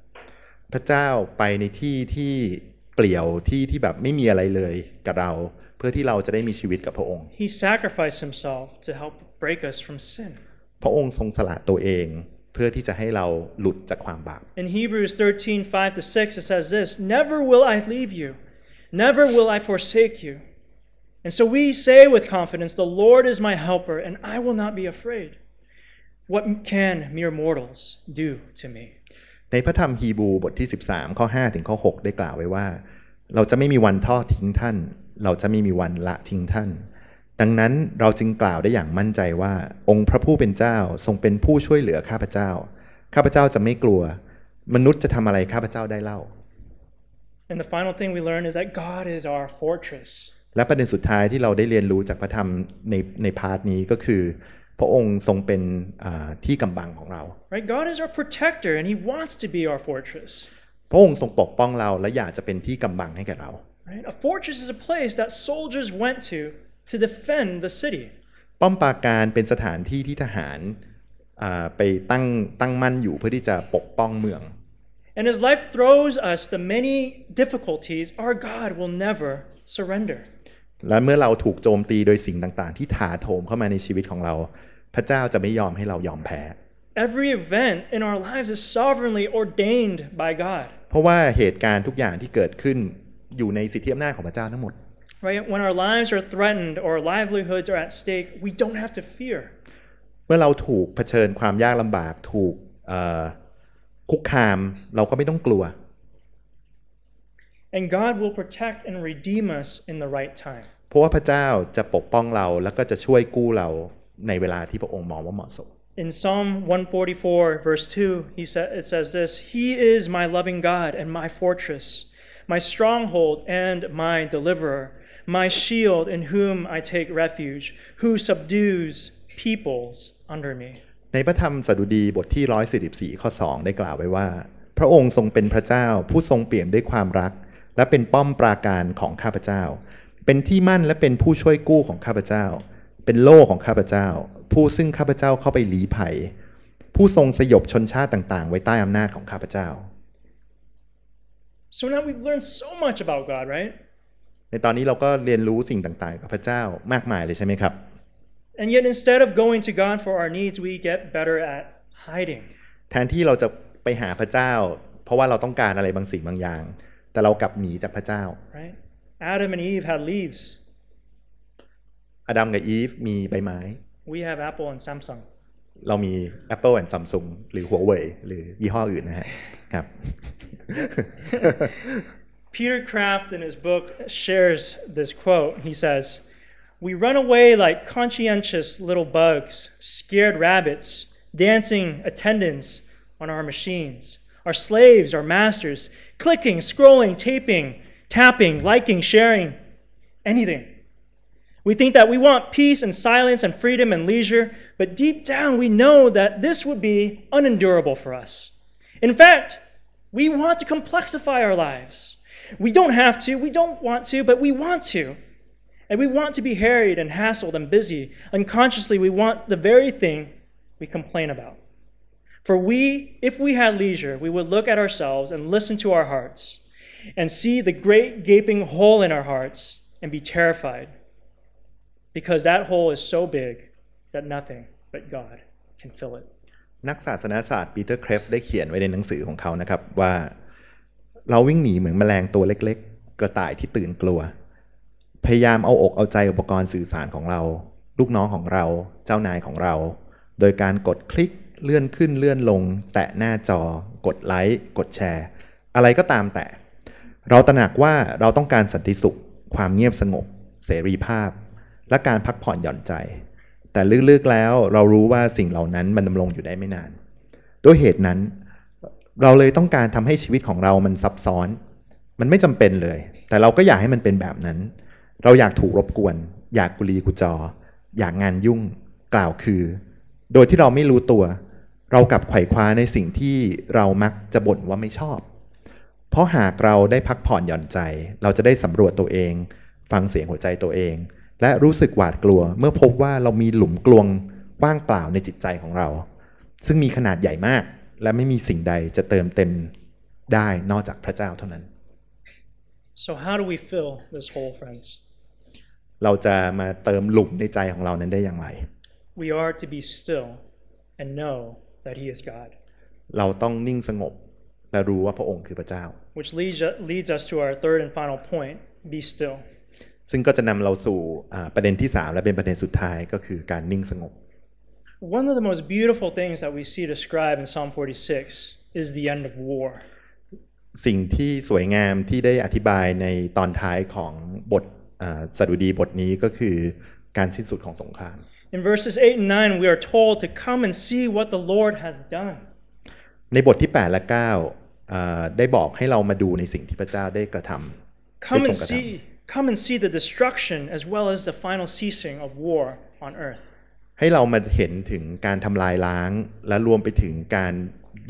พระเจ้าไปในที่ที่ He sacrificed himself to help break us from sin พระองค์ทรงสละตัวเองเพื่อที่จะให้เราหลุดจากความบาป In Hebrews 13:5 6 it says this Never will I leave you never will I forsake you And so we say with confidence the Lord is my helper and I will not be afraid What can mere mortals do to me ในพระธรรมฮีบูบทที่13 ข้อ5ถึงข้อ6ได้กล่าวไว้ว่า เราจะไม่มีวันทอดทิ้งท่าน เราจะไม่มีวันละทิ้งท่าน ดังนั้นเราจึงกล่าวได้อย่างมั่นใจว่า องค์พระผู้เป็นเจ้าทรงเป็นผู้ช่วยเหลือข้าพเจ้า ข้าพเจ้าจะไม่กลัว มนุษย์จะทำอะไรข้าพเจ้าได้เล่า And the final thing we learn is that God is our fortress และประเด็นสุดท้ายที่เราได้เรียนรู้จากพระธรรมในในพาร์ทนี้ก็คือพระองค์ทรงเป็นที่กำบังของเรา Right God is our protector and He wants to be our fortress พระองค์ทรงปกป้องเราและอยากจะเป็นที่กำบังให้แก่เรา Right a fortress is a place that soldiers went to to defend the city ป้อมปราการเป็นสถานที่ที่ทหารไปตั้งตั้งมั่นอยู่เพื่อที่จะปกป้องเมือง And as life throws us the many difficulties, our God will never surrender. และเมื่อเราถูกโจมตีโดยสิ่งต่าง ๆ ที่ถาโถมเข้ามาในชีวิตของเรา พระเจ้าจะไม่ยอมให้เรายอมแพ้ Every event in our lives is sovereignly ordained by God เพราะว่าเหตุการณ์ทุกอย่างที่เกิดขึ้นอยู่ในสิทธิอำนาจของพระเจ้าทั้งหมด Right when our lives are threatened or our livelihoods are at stake we don't have to fear เมื่อเราถูกเผชิญความยากลำบากถูกคุกคามเราก็ไม่ต้องกลัว And God will protect and redeem us in the right time. เพราะว่าพระเจ้าจะปกป้องเราแล้วก็จะช่วยกู้เราในเวลาที่พระองค์มองว่าเหมาะสม In Psalm 144 verse 2 he said it says this he is my loving God and my fortress my stronghold and my deliverer my shield in whom I take refuge who subdues peoples under me ในพระธรรมสดุดีบทที่144ข้อและเป็นป้อมปราการของข้าพเจ้า เป็นที่มั่นและเป็นผู้ช่วยกู้ของข้าพเจ้า เป็นโล่ของข้าพเจ้า ผู้ซึ่งข้าพเจ้าเข้าไปหลีภัย ผู้ทรงสยบชนชาติต่างๆ ไว้ใต้อำนาจของข้าพเจ้า so now we've learned so much about God right ในตอนนี้เราก็เรียนรู้สิ่งต่างๆกับพระเจ้ามากมายเลยใช่ไหมครับ and yet instead of going to God for our needs we get better at hiding แทนที่เราจะไปหาพระเจ้า เพราะว่าเราต้องการอะไรบางสิ่งบางอย่างแต่เรากลับหนีจากพระเจ้า Adam and Eve had leaves อดัมกับอีฟมีใบไม้ we have Apple and Samsung เรามี Apple and Samsung หรือ Huawei หรือยี่ห้ออื่นนะฮะครับ Peter Kraft in his book shares this quote he says we run away like conscientious little bugs scared rabbits dancing attendants on our machines our slaves our masters Clicking, scrolling, taping, tapping, liking, sharing, anything. We think that we want peace and silence and freedom and leisure, but deep down we know that this would be unendurable for us. In fact, we want to complexify our lives. We don't have to, we don't want to, but we want to. And we want to be harried and hassled and busy. Unconsciously, we want the very thing we complain about. For we, if we had leisure, we would look at ourselves and listen to our hearts and see the great gaping hole in our hearts and be terrified because that hole is so big that nothing but God can fill it. นักศาสนาศาสตร์ปีเตอร์เครฟได้เขียนไว้ในหนังสือของเขานะครับว่าเราวิ่งหนีเหมือนแมลงตัวเล็กๆกระต่ายที่ตื่นกลัวพยายามเอาอกเอาใจอุปกรณ์สื่อสารของเราลูกน้องของเราเจ้านายของเราโดยการกดคลิกเลื่อนขึ้นเลื่อนลง แตะหน้าจอ กดไลค์กดแชร์ อะไรก็ตามแต่ เราตระหนักว่าเราต้องการสันติสุข ความเงียบสงบ เสรีภาพ และการพักผ่อนหย่อนใจ แต่ลึกๆแล้วเรารู้ว่าสิ่งเหล่านั้นมันดำรงอยู่ได้ไม่นานด้วยเหตุนั้น เราเลยต้องการทำให้ชีวิตของเรามันซับซ้อน มันไม่จำเป็นเลย แต่เราก็อยากให้มันเป็นแบบนั้น เราอยากถูกรบกวน อยากกุลีกุจอ อยากงานยุ่ง กล่าวคือ โดยที่เราไม่รู้ตัวเรากลับไขว่คว้าในสิ่งที่เรามักจะบ่นว่าไม่ชอบ เพราะหากเราได้พักผ่อนหย่อนใจ เราจะได้สำรวจตัวเอง ฟังเสียงหัวใจตัวเอง และรู้สึกหวาดกลัว เมื่อพบว่าเรามีหลุมกลวงว่างเปล่าในจิตใจของเรา ซึ่งมีขนาดใหญ่มาก และไม่มีสิ่งใดจะเติมเต็มได้นอกจากพระเจ้าเท่านั้น so how do we fill this hole friends เราจะมาเติมหลุมในใจของเรานั้นได้อย่างไร we are to be still and know that he is God เราต้องนิ่งสงบและรู้ว่าพระองค์คือพระเจ้า which leads leads us to our third and final point be still ซึ่งก็จะนำเราสู่ประเด็นที่3และเป็นประเด็นสุดท้าย ก็คือการนิ่งสงบ One of the most beautiful things that we see described in Psalm 46 is the end of war สิ่งที่สวยงามที่ได้อธิบายในตอนท้ายของบทสดุดีบทนี้ก็คือการสิ้นสุดของสงคราม In verses 8 and 9, we are told to come and see what the Lord has done. ในบทที่ 8 และ9ได้บอกให้เรามาดูในสิ่งที่พระเจ้าได้กระทำ Come and see come and see the destruction as well as the final ceasing of war on earth ให้เรามาเห็นถึงการทำลายล้างและรวมไปถึงการ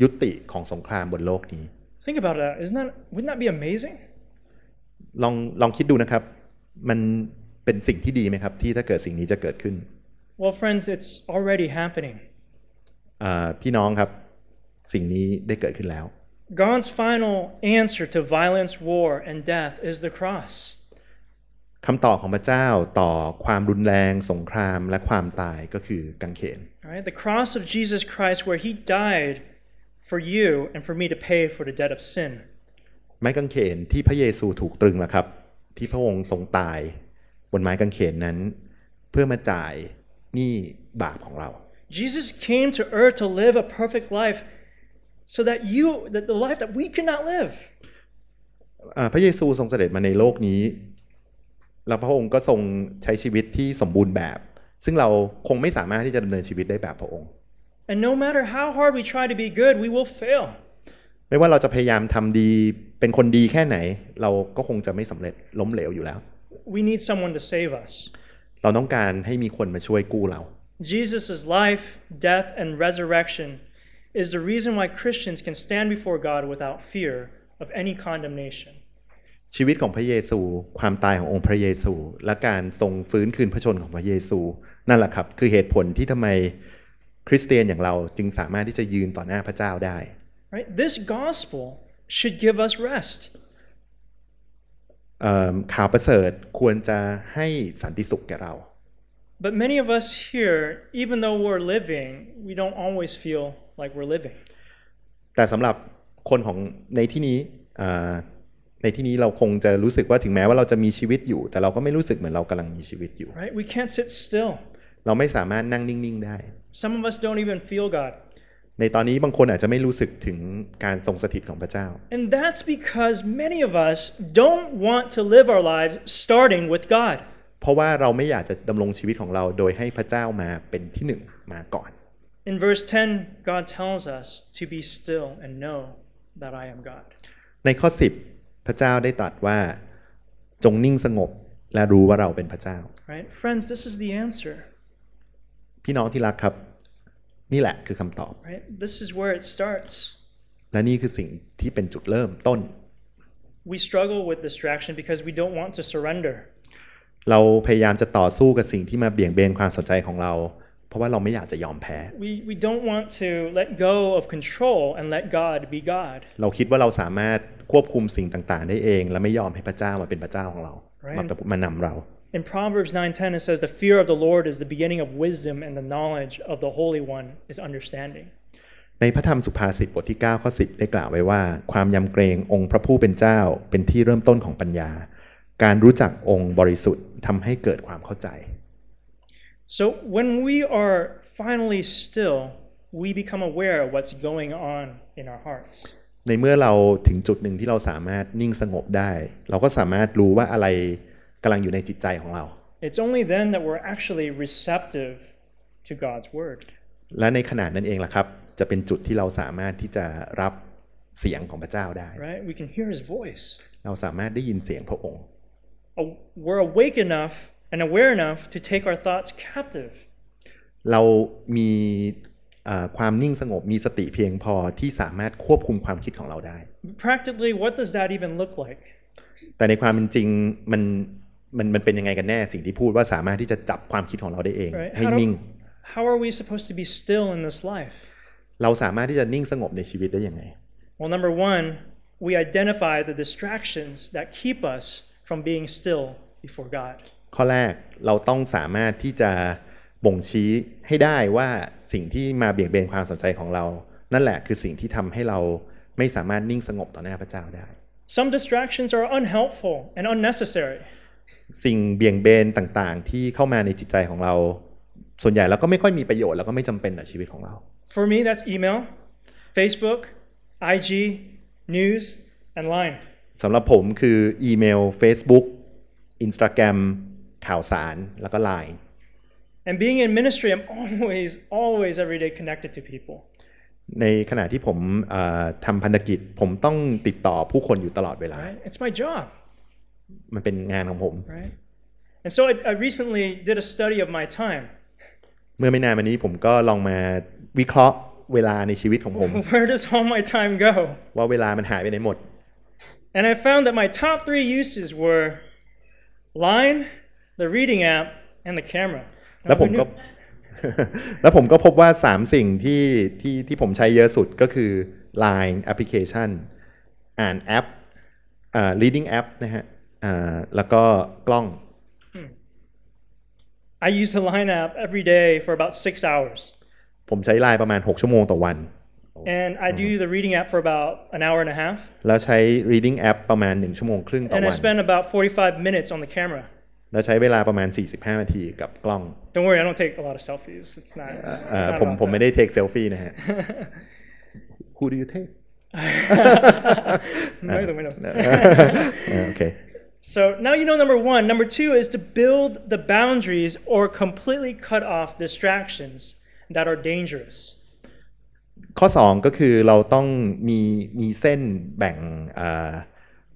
ยุติของสงครามบนโลกนี้ Think about that isn't that wouldn't that be amazing ลองลองคิดดูนะครับ มันเป็นสิ่งที่ดีไหมครับที่ถ้าเกิดสิ่งนี้จะเกิดขึ้น Well, friends, it's already happening. พี่น้องครับสิ่งนี้ได้เกิดขึ้นแล้ว God's final answer to violence, war, and death is the cross. คำตอบของพระเจ้าต่อความรุนแรงสงครามและความตายก็คือกังเขน right? The cross of Jesus Christ where he died for you and for me to pay for the debt of sin. ไม้กางเขนที่พระเยซูถูกตรึงแล้วครับนี่บาปของเรา Jesus came to earth to live a perfect life so that you that the life that we cannot live พระเยซูทรงเสด็จมาในโลกนี้ แล้วพระองค์ก็ทรงใช้ชีวิตที่สมบูรณ์แบบ ซึ่งเราคงไม่สามารถที่จะดำเนินชีวิตได้แบบพระองค์ and no matter how hard we try to be good we will fail ไม่ว่าเราจะพยายามทำดีเป็นคนดีแค่ไหน เราก็คงจะไม่สำเร็จล้มเหลวอยู่แล้ว we need someone to save us เราต้องการให้มีคนมาช่วยกู้เรา Jesus' life, death, and resurrection is the reason why Christians can stand before God without fear of any condemnation. ชีวิตของพระเยซู ความตายขององค์พระเยซู และการทรงฟื้นคืนพระชนของพระเยซู นั่นแหละครับ คือเหตุผลที่ทำไมคริสเตียนอย่างเราจึงสามารถที่จะยืนต่อหน้าพระเจ้าได้ right? This gospel should give us rest. ข่าวประเสริฐควรจะให้สันติสุขแก่เรา But many of us here, even though we're living, we don't always feel like we're living. แต่สำหรับคนของในที่นี้ในที่นี้เราคงจะรู้สึกว่าถึงแม้ว่าเราจะมีชีวิตอยู่ แต่เราก็ไม่รู้สึกเหมือนเรากำลังมีชีวิตอยู่ Right? We can't sit still. เราไม่สามารถนั่งนิ่งๆได้ Some of us don't even feel God. ในตอนนี้บางคนอาจจะไม่รู้สึกถึงการทรงสถิตของพระเจ้า And that's because many of us don't want to live our lives starting with God เพราะว่าเราไม่อยากจะดำรงชีวิตของเราโดยให้พระเจ้ามาเป็นที่หนึ่งมาก่อน In verse 10 God tells us to be still and know that I am God ในข้อ 10 พระเจ้าได้ตรัสว่าจงนิ่งสงบและรู้ว่าเราเป็นพระเจ้า Right friends this is the answer พี่น้องที่รักครับนี่แหละคือคำตอบ right? This is where it starts. และนี่คือสิ่งที่เป็นจุดเริ่มต้น We struggle with distraction because we don't want to surrender. เราพยายามจะต่อสู้กับสิ่งที่มาเบี่ยงเบนความสนใจของเรา เพราะว่าเราไม่อยากจะยอมแพ้ We we don't want to let go of control and let God be God. เราคิดว่าเราสามารถควบคุมสิ่งต่างๆ ได้เอง และไม่ยอมให้พระเจ้ามาเป็นพระเจ้าของเรา right? มามานำเรา In Proverbs 9:10 it says the fear of the Lord is the beginning of wisdom and the knowledge of the Holy One is understanding. ในพระธรรมสุภาษิตบทที่9ข้อ10ได้กล่าวไว้ว่า ความยำเกรงองค์พระผู้เป็นเจ้า เป็นที่เริ่มต้นของปัญญา การรู้จักองค์บริสุทธิ์ทำให้เกิดความเข้าใจ So when we are finally still we become aware of what's going on in our hearts ในเมื่อเราถึงจุดหนึ่งที่เราสามารถนิ่งสงบได้ เราก็สามารถรู้ว่าอะไรกำลังอยู่ในจิตใจของเรา It's only then that we're actually receptive to God's word และในขณะนั้นเองล่ะครับจะเป็นจุดที่เราสามารถที่จะรับเสียงของพระเจ้าได้ Right we can hear His voice เราสามารถได้ยินเสียงพระองค์ We're awake enough and aware enough to take our thoughts captive เรามีความ นิ่ง สงบ มีสติเพียงพอ ที่สามารถควบคุมความคิดของเราได้ Practically what does that even look like แต่ในความเป็นจริง มันมันมันเป็นยังไงกันแน่สิ่งที่พูดว่าสามารถที่จะจับความคิดของเราได้เองให้นิ่ง How are we supposed to be still in this life เราสามารถที่จะนิ่งสงบในชีวิตได้ยังไง Well number one we identify the distractions that keep us from being still before God ข้อแรกเราต้องสามารถที่จะบ่งชี้ให้ได้ว่าสิ่งที่มาเบี่ยงเบนความสนใจของเรา นั่นแหละคือสิ่งที่ทำให้เรา ไม่สามารถนิ่งสงบต่อหน้าพระเจ้าได้ Some distractions are unhelpful and unnecessary. สิ่งเบี่ยงเบน ต่างๆที่เข้ามาในจิตใจของเราส่วนใหญ่แล้วก็ไม่ค่อยมีประโยชน์ แล้วก็ไม่จำเป็นต่อชีวิตของเรา For me that's email Facebook IG news and line สำหรับผมคืออีเมล Facebook Instagram ข่าวสารแล้วก็ Line and being in ministry I'm always always every day connected to people ในขณะที่ผมทำพันธกิจผมต้องติดต่อผู้คนอยู่ตลอดเวลา It's my job มันเป็นงานของผม right and so I, I recently did a study of my time เมื่อไม่นานมานี้ผมก็ลองมาวิเคราะห์เวลาในชีวิตของผม where does all my time go ว่าเวลามันหายไปไหนหมด and I found that my top three uses were line the reading app and the camera แล้วผมก็แล้วผมก็พบว่า 3 สิ่งที่ที่ที่ผมใช้เยอะสุดก็คือ Line Application อ่านแอป reading app นะฮะแล้วก็กล้อง I use the Line app every day for about six hours ผมใช้ไลน์ประมาณ6ชั่วโมงต่อวัน And I do the reading app for about an hour and a half แล้วใช้ reading app ประมาณ1 ชั่วโมงครึ่งต่อวัน And I spend about 45 minutes on the camera แล้วใช้เวลาประมาณ 45นาทีกับกล้อง Don't worry I don't take a lot of selfies it's not ผมผมไม่ได้ take selfie นะฮะ Who do you take ไม่ต้องไม่ต้องโอเค So now you know number one. Number two is to build the boundaries or completely cut off distractions that are dangerous. ข้อสองก็คือเราต้องมีมีเส้นแบ่ง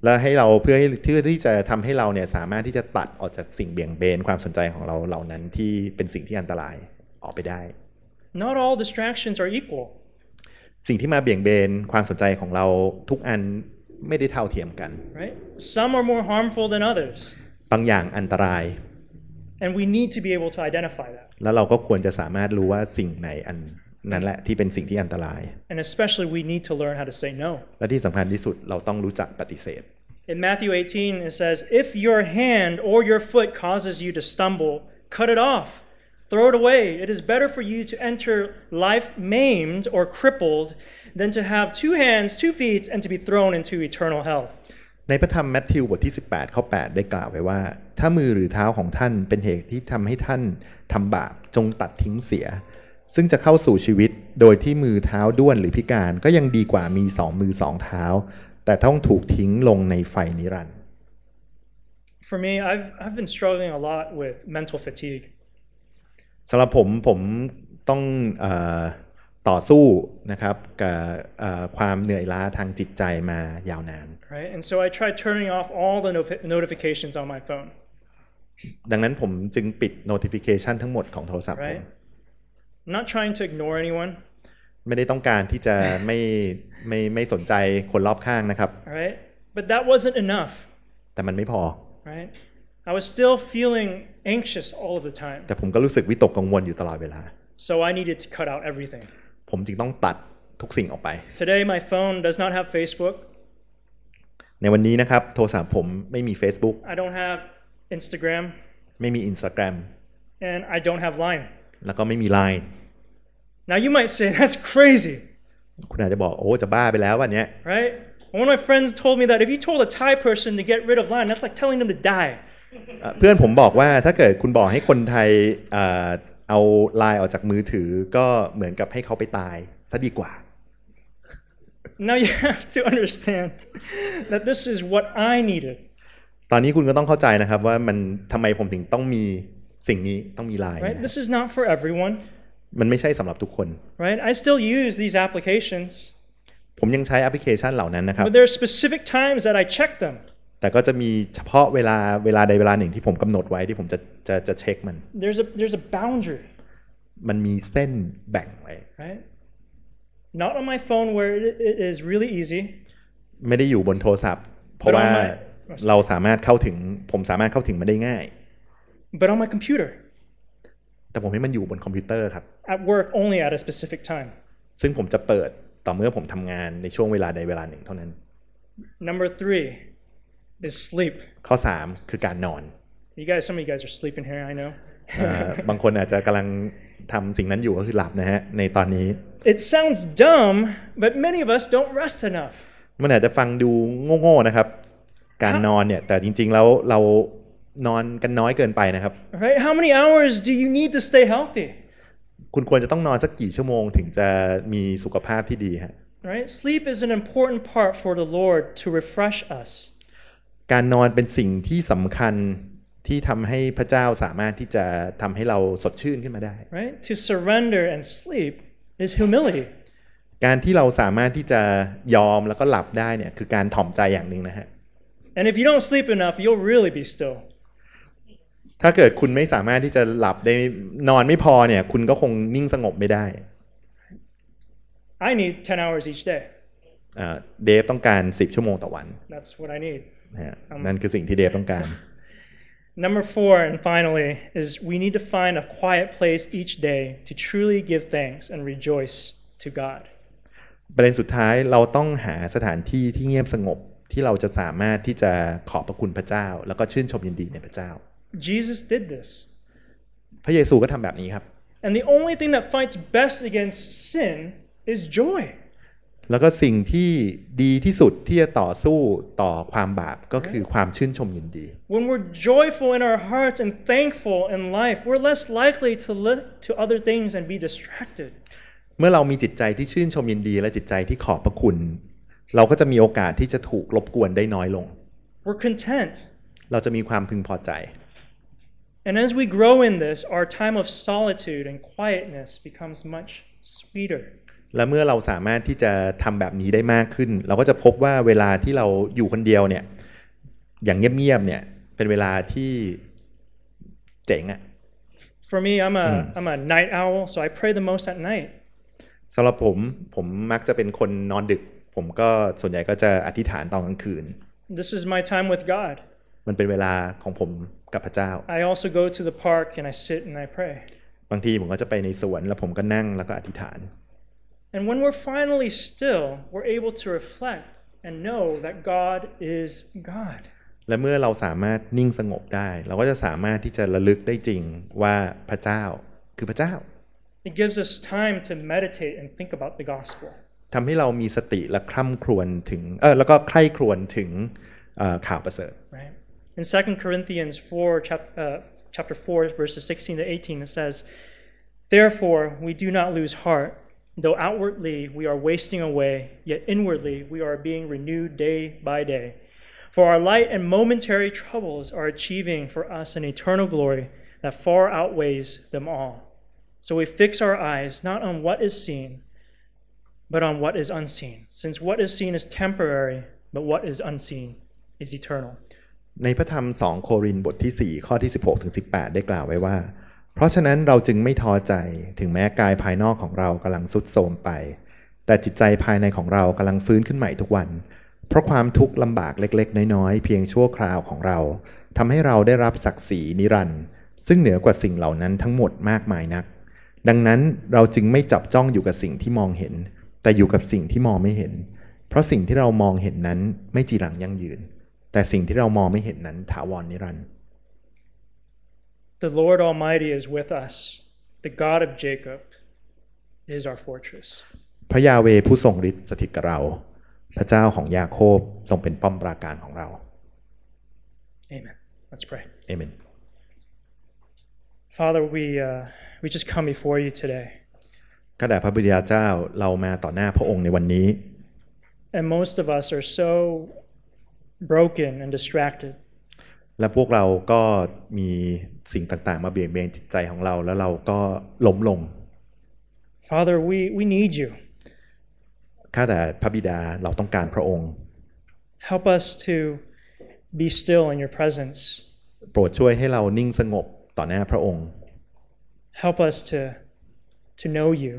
แล้วให้เราเพื่อให้เพื่อที่จะทำให้เราเนี่ยสามารถที่จะตัดออกจากสิ่งเบี่ยงเบนความสนใจของเราเหล่านั้นที่เป็นสิ่งที่อันตรายออกไปได้ Not all distractions are equal. สิ่งที่มาเบี่ยงเบนความสนใจของเราทุกอันม่ได้เท่าเทียมกัน right some are more harmful than others บางอย่างอันตราย and we need to be able to identify that แล้วเราก็ควรจะสามารถรู้ว่าสิ่งไหนอันนั่นแหละที่เป็นสิ่งที่อันตราย and especially we need to learn how to say no และที่สำคัญที่สุดเราต้องรู้จักปฏิเสธ in Matthew 18 it says if your hand or your foot causes you to stumble cut it off throw it away it is better for you to enter life maimed or crippled than to have two hands, two feet, and to be thrown into eternal hell. ในพระธรรมแมทธิวบทที่18ข้อ8ได้กล่าวไว้ว่า ถ้ามือหรือเท้าของท่านเป็นเหตุที่ทำให้ท่าน ทำบาปจงตัดทิ้งเสีย ซึ่งจะเข้าสู่ชีวิตโดยที่มือเท้าด้วนหรือพิการก็ยังดีกว่ามีสองมือสองเท้า แต่ต้องถูกทิ้งลงในไฟนิรันดร์ For me I've I've been struggling a lot with mental fatigue สำหรับผมผมต้องอต่อสู้นะครับกับความเหนื่อยล้าทางจิตใจมายาวนาน right and so I tried turning off all the notifications on my phone ดังนั้นผมจึงปิด notification ทั้งหมดของโทรศัพท์ผม not trying to ignore anyone ไม่ได้ต้องการที่จะไม่ไม่ไม่สนใจคนรอบข้างนะครับ right but that wasn't enough แต่มันไม่พอ right I was still feeling anxious all of the time แต่ผมก็รู้สึกวิตกกังวลอยู่ตลอดเวลา so I needed to cut out everything ผมจึงต้องตัดทุกสิ่งออกไป Today my phone does not have Facebook ในวันนี้นะครับโทรศัพท์ผมไม่มี Facebook I don't have Instagram ไม่มี Instagram and I don't have Line แล้วก็ไม่มี Line Now you might say that's crazy คุณอาจจะบอก โอ้ จะบ้าไปแล้ววันนี้ Right One of my friends told me that if you told a Thai person to get rid of Line that's like telling them to die เพื่อนผมบอกว่าถ้าเกิดคุณบอกให้คนไทยเอาลายออกจากมือถือก็เหมือนกับให้เขาไปตาย ซะดีกว่า Now you have to understand that this is what I needed ตอนนี้คุณก็ต้องเข้าใจนะครับว่ามันทำไมผมถึงต้องมีสิ่งนี้ต้องมีลาย right this is not for everyone มันไม่ใช่สำหรับทุกคน right I still use these applications ผมยังใช้แอปพลิเคชันเหล่านั้นนะครับ but there are specific times that I check them แต่ก็จะมีเฉพาะเวลาเวลาใดเวลาหนึ่งที่ผมกำหนดไว้ที่ผมจะจะจะเช็คมัน there's a there's a boundary มันมีเส้นแบ่งไว้ right not on my phone where it, it is really easy ไม่ได้อยู่บนโทรศัพท์ เพราะว่าเราสามารถเข้าถึงผมสามารถเข้าถึงมันได้ง่าย but on my computer แต่ผมให้มันอยู่บนคอมพิวเตอร์ครับ at work only at a specific time ซึ่งผมจะเปิดต่อเมื่อผมทำงานในช่วงเวลาใดเวลาหนึ่งเท่านั้น number three is sleep ข้อ3คือการนอน You guys some of you guys are sleeping here I know บางคนอาจจะกำลังทำสิ่งนั้นอยู่ก็คือหลับนะฮะในตอนนี้ It sounds dumb but many of us don't rest enough มันอาจจะฟังดูโง่ๆนะครับ การนอนเนี่ยแต่จริงๆแล้วเรานอนกันน้อยเกินไปนะครับ Right how many hours do you need to stay healthy คุณควรจะต้องนอนสักกี่ชั่วโมง ถึงจะมีสุขภาพที่ดีฮะ Right sleep is an important part for the Lord to refresh us การนอนเป็นสิ่งที่สำคัญที่ทำให้พระเจ้าสามารถที่จะทำให้เราสดชื่นขึ้นมาได้ right to surrender and sleep is humility การที่เราสามารถที่จะยอมแล้วก็หลับได้เนี่ยคือการถ่อมใจอย่างหนึ่งนะฮะ and if you don't sleep enough you'll really be still ถ้าเกิดคุณไม่สามารถที่จะหลับได้นอนไม่พอเนี่ย คุณก็คงนิ่งสงบไม่ได้ I need 10 hours each day เดฟต้องการ10ชั่วโมงต่อวัน That's what I need นั่นคือสิ่งที่เดฟต้องการ Number four and finally is we need to find a quiet place each day to truly give thanks and rejoice to God ประเด็นสุดท้ายเราต้องหาสถานที่ที่เงียบสงบที่เราจะสามารถที่จะขอบพระคุณพระเจ้าแล้วก็ชื่นชมยินดีในพระเจ้า Jesus did this พระเยซูก็ทำแบบนี้ครับ and the only thing that fights best against sin is joy แล้วก็สิ่งที่ดีที่สุดที่จะต่อสู้ต่อความบาปก็คือความชื่นชมยินดี When we're joyful in our hearts and thankful in life we're less likely to look to other things and be distracted เมื่อเรามีจิตใจที่ชื่นชมยินดี และจิตใจที่ขอบพระคุณ เราก็จะมีโอกาสที่จะถูกรบกวนได้น้อยลง We're content เราจะมีความพึงพอใจ And as we grow in this our time of solitude and quietness becomes much sweeter และเมื่อเราสามารถที่จะทำแบบนี้ได้มากขึ้น เราก็จะพบว่าเวลาที่เราอยู่คนเดียวเนี่ยอย่างเงียบๆเนี่ยเป็นเวลาที่เจ๋งอะ For me I'm a I'm a night owl so I pray the most at night สำหรับผมผมมักจะเป็นคนนอนดึก ผมก็ส่วนใหญ่ก็จะอธิษฐานตอนกลางคืน This is my time with God มันเป็นเวลาของผมกับพระเจ้า I also go to the park and I sit and I pray บางทีผมก็จะไปในสวนแล้วผมก็นั่งแล้วก็อธิษฐาน And when we're finally still, we're able to reflect and know that God is God. และเมื่อเราสามารถนิ่งสงบได้ It gives us time to meditate and think about the gospel. ทำให้เรามีสติและคร่ำครวญถึงเออแล้วก็ใคร่ครวญถึงข่าวประเสริฐ Right. In 2 Corinthians 4 chap, uh, chapter 4 verses 16 to 18 it says, "Therefore we do not lose heart." Though outwardly we are wasting away, yet inwardly we are being renewed day by day. For our light and momentary troubles are achieving for us an eternal glory that far outweighs them all. So we fix our eyes not on what is seen, but on what is unseen, since what is seen is temporary, but what is unseen is eternal. ในพระธรรม 2 โครินธ์บทที่ 4 ข้อที่ 16ถึง18 ได้กล่าวไว้ว่าเพราะฉะนั้นเราจึงไม่ท้อใจถึงแม้กายภายนอกของเรากำลังสุดโทมไป แต่จิตใจภายในของเรากำลังฟื้นขึ้นใหม่ทุกวัน เพราะความทุกข์ลำบากเล็กๆ น้อยๆเพียงชั่วคราวของเราทำให้เราได้รับศักดิ์ศรีนิรันด์ซึ่งเหนือกว่าสิ่งเหล่านั้นทั้งหมดมากมายนัก ดังนั้นเราจึงไม่จับจ้องอยู่กับสิ่งที่มองเห็น แต่อยู่กับสิ่งที่มองไม่เห็น เพราะสิ่งที่เรามองเห็นนั้นไม่จีรังยั่งยืน แต่สิ่งที่เรามองไม่เห็นนั้นถาวรนนิรันด์ The Lord Almighty is with us. The God of Jacob is our fortress. พระยาเวผู้ทรงฤทธิ์สถิตกับเรา พระเจ้าของยาโคบทรงเป็นป้อมปราการของเรา Amen. Let's pray. Amen. Father, we uh, we just come before you today. ข้าแต่พระบิดาเจ้าเรามาต่อหน้าพระองค์ในวันนี้ And most of us are so broken and distracted. และพวกเรา ก็มีสิ่งต่างๆ มาเบี่ยงเบนจิตใจของเรา แล้วเราก็ล้มลง Father we we need you ข้าแต่พระบิดา เราต้องการพระองค์ Help us to be still in your presence โปรดช่วยให้เรานิ่งสงบต่อหน้าพระองค์ Help us to to know you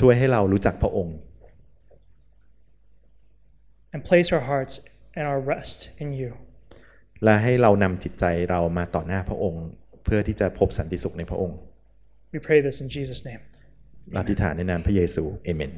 ช่วยให้เรารู้จักพระองค์ and place our hearts and our rest in you และให้เรานำจิตใจเรามาต่อหน้าพระองค์ เพื่อที่จะพบสันติสุขในพระองค์ We pray this in Jesus name. อธิษฐานในนามพระเยซูเอเมน